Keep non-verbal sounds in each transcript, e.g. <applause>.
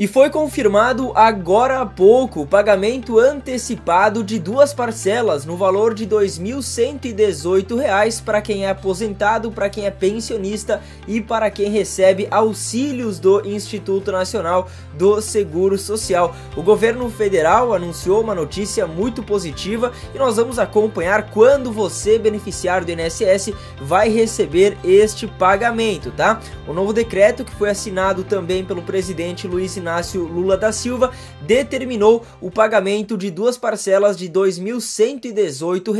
E foi confirmado agora há pouco o pagamento antecipado de duas parcelas no valor de R$ 2.118 para quem é aposentado, para quem é pensionista e para quem recebe auxílios do Instituto Nacional do Seguro Social. O governo federal anunciou uma notícia muito positiva e nós vamos acompanhar quando você, beneficiário do INSS, vai receber este pagamento, tá? O novo decreto que foi assinado também pelo presidente Luiz Inácio Inácio Lula da Silva determinou o pagamento de duas parcelas de R$ 2.118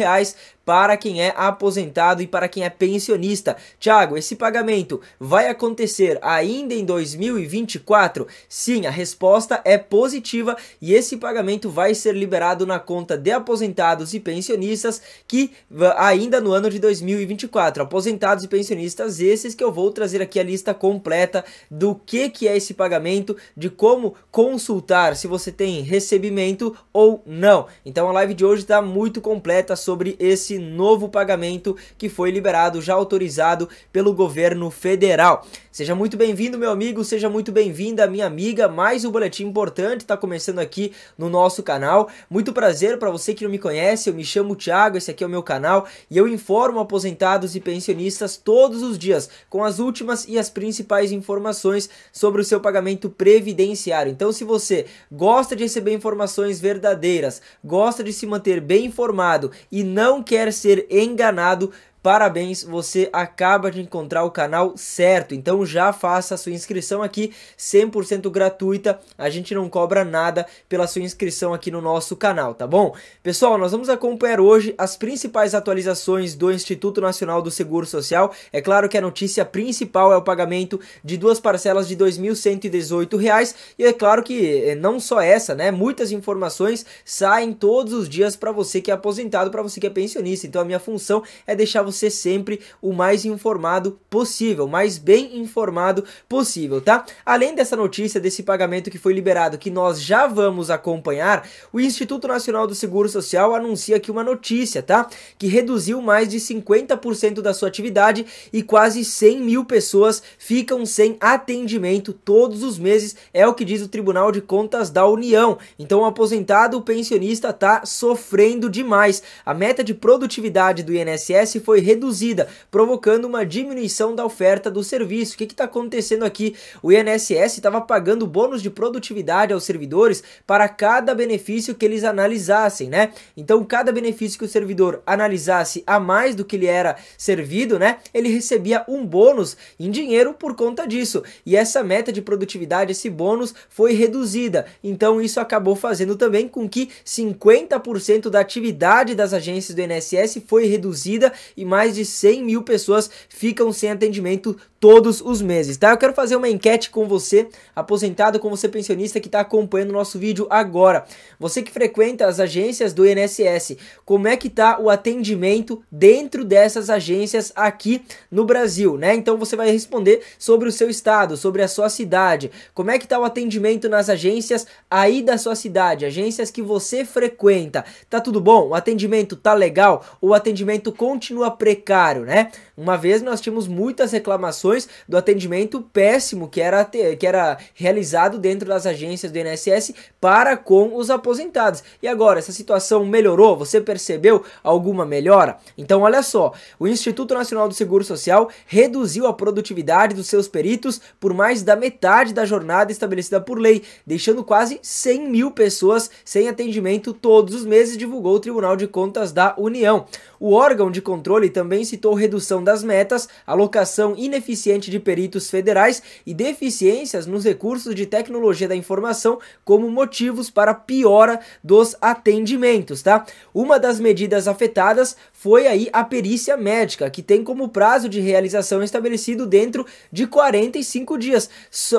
para quem é aposentado e para quem é pensionista. Tiago, esse pagamento vai acontecer ainda em 2024? Sim, a resposta é positiva e esse pagamento vai ser liberado na conta de aposentados e pensionistas que ainda no ano de 2024. Aposentados e pensionistas, esses que eu vou trazer aqui a lista completa do que, que é esse pagamento, de como consultar se você tem recebimento ou não. Então a live de hoje está muito completa sobre esse esse novo pagamento que foi liberado, já autorizado pelo governo federal. Seja muito bem-vindo, meu amigo, seja muito bem-vinda, minha amiga. Mais um boletim importante está começando aqui no nosso canal. Muito prazer para você que não me conhece, eu me chamo Thiago, esse aqui é o meu canal e eu informo aposentados e pensionistas todos os dias com as últimas e as principais informações sobre o seu pagamento previdenciário. Então, se você gosta de receber informações verdadeiras, gosta de se manter bem informado e não quer ser enganado, Parabéns, você acaba de encontrar o canal certo. Então já faça a sua inscrição aqui, 100% gratuita. A gente não cobra nada pela sua inscrição aqui no nosso canal, tá bom? Pessoal, nós vamos acompanhar hoje as principais atualizações do Instituto Nacional do Seguro Social. É claro que a notícia principal é o pagamento de duas parcelas de R$ 2.118 e é claro que eh, não só essa, né? Muitas informações saem todos os dias para você que é aposentado, para você que é pensionista. Então a minha função é deixar você você sempre o mais informado possível, mais bem informado possível, tá? Além dessa notícia desse pagamento que foi liberado, que nós já vamos acompanhar, o Instituto Nacional do Seguro Social anuncia aqui uma notícia, tá? Que reduziu mais de 50% da sua atividade e quase 100 mil pessoas ficam sem atendimento todos os meses, é o que diz o Tribunal de Contas da União. Então, o aposentado, o pensionista tá sofrendo demais. A meta de produtividade do INSS foi foi reduzida, provocando uma diminuição da oferta do serviço. O que está acontecendo aqui? O INSS estava pagando bônus de produtividade aos servidores para cada benefício que eles analisassem, né? Então, cada benefício que o servidor analisasse a mais do que ele era servido, né? Ele recebia um bônus em dinheiro por conta disso. E essa meta de produtividade, esse bônus, foi reduzida. Então, isso acabou fazendo também com que 50% da atividade das agências do INSS foi reduzida e mais de 100 mil pessoas ficam sem atendimento todos os meses, tá? Eu quero fazer uma enquete com você, aposentado, com você pensionista que está acompanhando o nosso vídeo agora. Você que frequenta as agências do INSS, como é que tá o atendimento dentro dessas agências aqui no Brasil, né? Então você vai responder sobre o seu estado, sobre a sua cidade, como é que tá o atendimento nas agências aí da sua cidade, agências que você frequenta. Tá tudo bom? O atendimento tá legal? O atendimento continua precário, né? Uma vez nós tínhamos muitas reclamações do atendimento péssimo que era, que era realizado dentro das agências do INSS para com os aposentados. E agora, essa situação melhorou? Você percebeu alguma melhora? Então, olha só, o Instituto Nacional do Seguro Social reduziu a produtividade dos seus peritos por mais da metade da jornada estabelecida por lei, deixando quase 100 mil pessoas sem atendimento todos os meses, divulgou o Tribunal de Contas da União. O órgão de controle também citou redução das metas, alocação ineficiente de peritos federais e deficiências nos recursos de tecnologia da informação como motivos para piora dos atendimentos, tá? Uma das medidas afetadas foi aí a perícia médica, que tem como prazo de realização estabelecido dentro de 45 dias.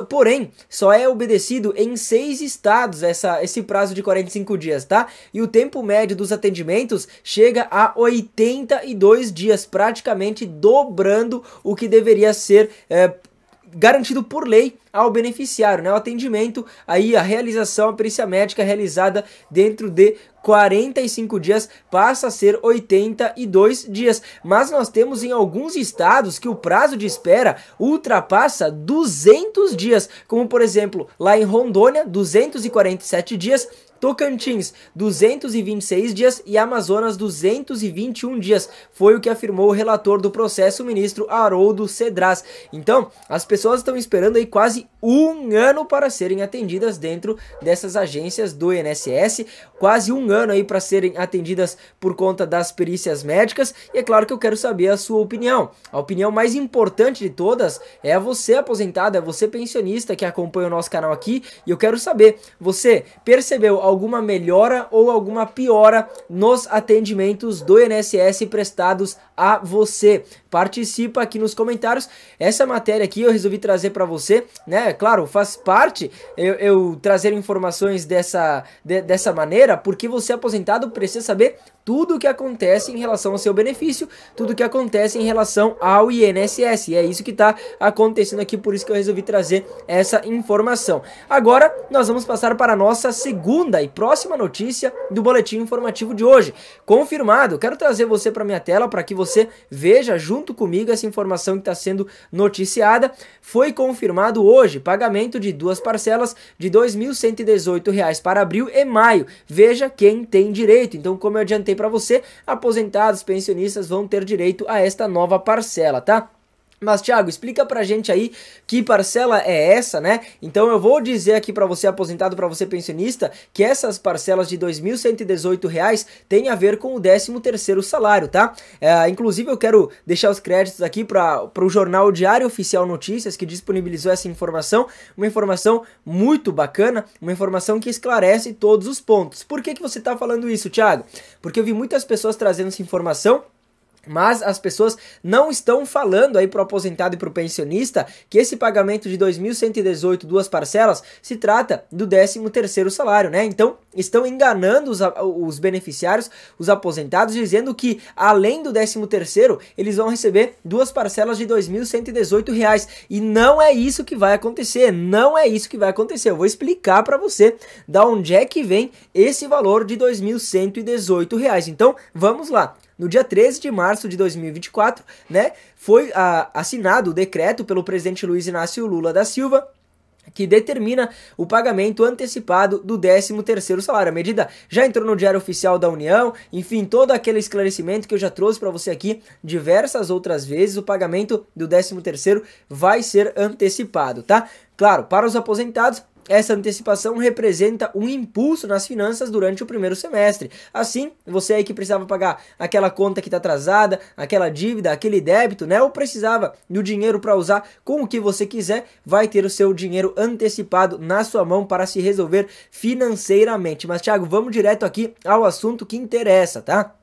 Porém, só é obedecido em seis estados essa, esse prazo de 45 dias, tá? E o tempo médio dos atendimentos chega a 80 82 dias, praticamente dobrando o que deveria ser é, garantido por lei ao beneficiário, né? O atendimento aí, a realização, a perícia médica realizada dentro de 45 dias passa a ser 82 dias. Mas nós temos em alguns estados que o prazo de espera ultrapassa 200 dias, como por exemplo, lá em Rondônia, 247 dias, Tocantins, 226 dias e Amazonas, 221 dias. Foi o que afirmou o relator do processo, o ministro Haroldo Cedras. Então, as pessoas estão esperando aí quase um ano para serem atendidas dentro dessas agências do INSS, quase um ano aí para serem atendidas por conta das perícias médicas. E é claro que eu quero saber a sua opinião. A opinião mais importante de todas é você aposentado, é você pensionista que acompanha o nosso canal aqui. E eu quero saber, você percebeu a alguma melhora ou alguma piora nos atendimentos do INSS prestados a você. Participa aqui nos comentários. Essa matéria aqui eu resolvi trazer para você, né? Claro, faz parte eu, eu trazer informações dessa, de, dessa maneira, porque você aposentado precisa saber tudo o que acontece em relação ao seu benefício, tudo o que acontece em relação ao INSS. E é isso que está acontecendo aqui, por isso que eu resolvi trazer essa informação. Agora, nós vamos passar para a nossa segunda e próxima notícia do boletim informativo de hoje. Confirmado, quero trazer você para minha tela para que você veja junto comigo essa informação que está sendo noticiada. Foi confirmado hoje pagamento de duas parcelas de R$ 2.118 para abril e maio. Veja quem tem direito. Então, como eu adiantei para você, aposentados, pensionistas vão ter direito a esta nova parcela, tá? Mas, Thiago, explica pra gente aí que parcela é essa, né? Então, eu vou dizer aqui para você aposentado, para você pensionista, que essas parcelas de R$ 2.118 têm a ver com o 13º salário, tá? É, inclusive, eu quero deixar os créditos aqui para o Jornal Diário Oficial Notícias, que disponibilizou essa informação, uma informação muito bacana, uma informação que esclarece todos os pontos. Por que, que você tá falando isso, Thiago? Porque eu vi muitas pessoas trazendo essa informação mas as pessoas não estão falando aí para o aposentado e para o pensionista que esse pagamento de 2.118, duas parcelas, se trata do 13 terceiro salário, né? Então, estão enganando os, os, beneficiários, os aposentados, dizendo que além do 13 terceiro, eles vão receber duas parcelas de R$ 2.118 e não é isso que vai acontecer, não é isso que vai acontecer. Eu vou explicar para você da onde é que vem esse valor de R$ 2.118. Então, vamos lá no dia 13 de março de 2024, né, foi a, ah, assinado o decreto pelo presidente Luiz Inácio Lula da Silva que determina o pagamento antecipado do 13º salário. A medida já entrou no Diário Oficial da União, enfim, todo aquele esclarecimento que eu já trouxe para você aqui diversas outras vezes, o pagamento do 13º vai ser antecipado, tá? Claro, para os aposentados essa antecipação representa um impulso nas finanças durante o primeiro semestre. Assim, você aí que precisava pagar aquela conta que está atrasada, aquela dívida, aquele débito, né? Ou precisava do dinheiro para usar com o que você quiser, vai ter o seu dinheiro antecipado na sua mão para se resolver financeiramente. Mas, Thiago, vamos direto aqui ao assunto que interessa, tá?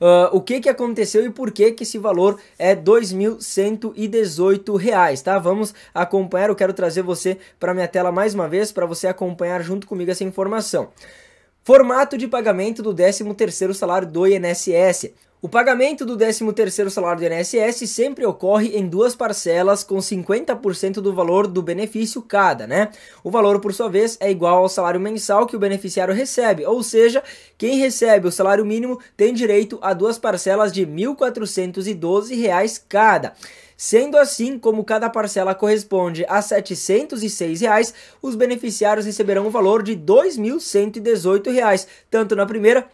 uh, o que, que aconteceu e por que, que esse valor é R$ 2.118, tá? Vamos acompanhar, eu quero trazer você para minha tela mais uma vez para você acompanhar junto comigo essa informação. Formato de pagamento do 13º salário do INSS. O pagamento do 13º salário do INSS sempre ocorre em duas parcelas com 50% do valor do benefício cada, né? O valor, por sua vez, é igual ao salário mensal que o beneficiário recebe, ou seja, quem recebe o salário mínimo tem direito a duas parcelas de R$ 1.412 cada. Sendo assim, como cada parcela corresponde a R$ 706, reais, os beneficiários receberão o valor de R$ 2.118, tanto na primeira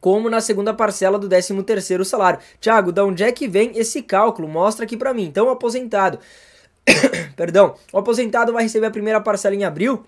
como na segunda parcela do 13º salário. Tiago, da onde é que vem esse cálculo? Mostra aqui para mim. Então, aposentado... <coughs> Perdão, o aposentado vai receber a primeira parcela em abril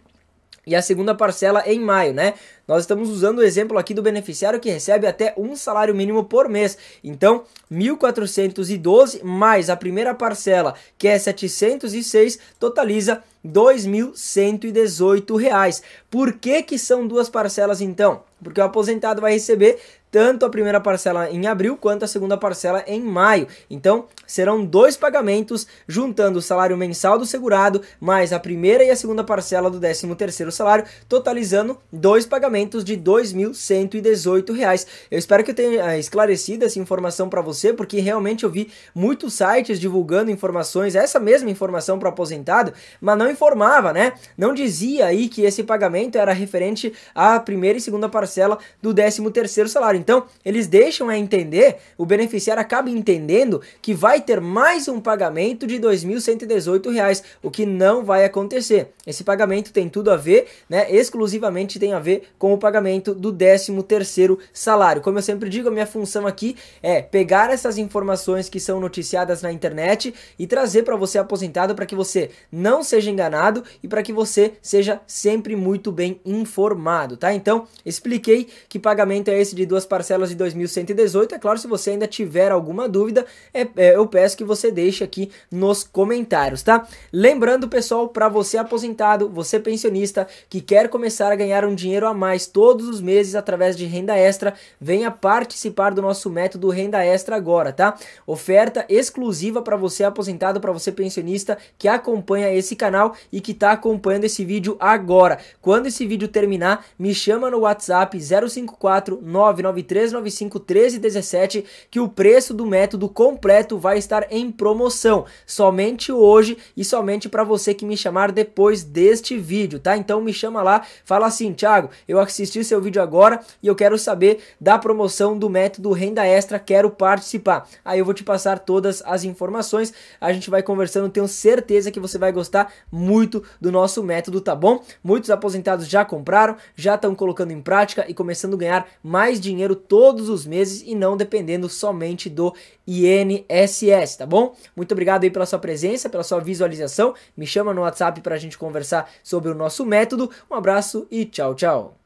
e a segunda parcela em maio, né? Nós estamos usando o exemplo aqui do beneficiário que recebe até um salário mínimo por mês. Então, 1.412 mais a primeira parcela, que é 706, totaliza R$ 2.118. Por que que são duas parcelas então? Porque o aposentado vai receber tanto a primeira parcela em abril quanto a segunda parcela em maio. Então, serão dois pagamentos juntando o salário mensal do segurado mais a primeira e a segunda parcela do 13º salário, totalizando dois pagamentos de R$ 2.118. Eu espero que eu tenha eh, esclarecido essa informação para você, porque realmente eu vi muitos sites divulgando informações, essa mesma informação para aposentado, mas não informava, né? Não dizia aí que esse pagamento era referente à primeira e segunda parcela do 13º salário. Então, eles deixam a entender, o beneficiário acaba entendendo que vai ter mais um pagamento de R$ 2.118, o que não vai acontecer. Esse pagamento tem tudo a ver, né? Exclusivamente tem a ver com o pagamento do 13º salário. Como eu sempre digo, a minha função aqui é pegar essas informações que são noticiadas na internet e trazer para você aposentado para que você não seja enganado e para que você seja sempre muito bem informado, tá? Então, expliquei que pagamento é esse de duas parcelas de 2.118. É claro, se você ainda tiver alguma dúvida, é, é, eu peço que você deixe aqui nos comentários, tá? Lembrando, pessoal, para você aposentado, você pensionista que quer começar a ganhar um dinheiro a mais todos os meses através de renda extra, venha participar do nosso método Renda Extra agora, tá? Oferta exclusiva para você aposentado, para você pensionista que acompanha esse canal e que está acompanhando esse vídeo agora. Quando esse vídeo terminar, me chama no WhatsApp 054 995 395 1317 que o preço do método completo vai estar em promoção somente hoje e somente para você que me chamar depois deste vídeo, tá? Então me chama lá, fala assim, Thiago, eu assisti seu vídeo agora e eu quero saber da promoção do método renda extra, quero participar. Aí eu vou te passar todas as informações, a gente vai conversando, tenho certeza que você vai gostar muito do nosso método, tá bom? Muitos aposentados já compraram, já estão colocando em prática e começando a ganhar mais dinheiro dinheiro todos os meses e não dependendo somente do INSS, tá bom? Muito obrigado aí pela sua presença, pela sua visualização. Me chama no WhatsApp para a gente conversar sobre o nosso método. Um abraço e tchau, tchau.